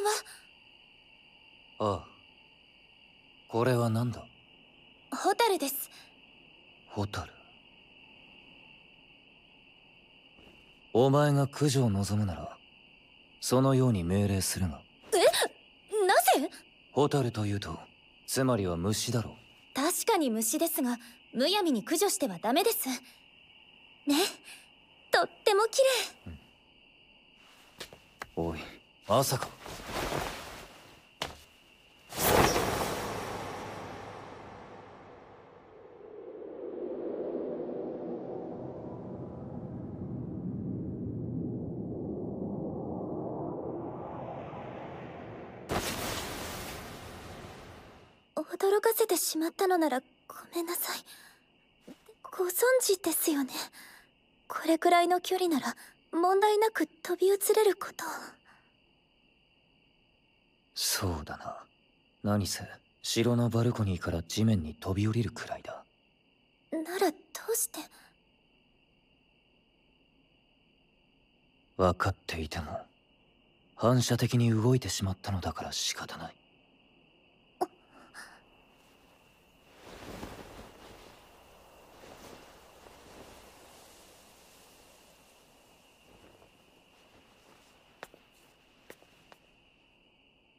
んはああこれは何だホタルですホタルお前が駆除を望むならそのように命令するがえなぜホタルというとつまりは虫だろう確かに虫ですがむやみに駆除してはダメですねとっても綺麗、うん、おいまさか驚かせてしまったのならごめんなさい。ご存知ですよね。これくらいの距離なら問題なく飛び移れること。そうだな。何せ、城のバルコニーから地面に飛び降りるくらいだ。ならどうして分かっていても、反射的に動いてしまったのだから仕方ない。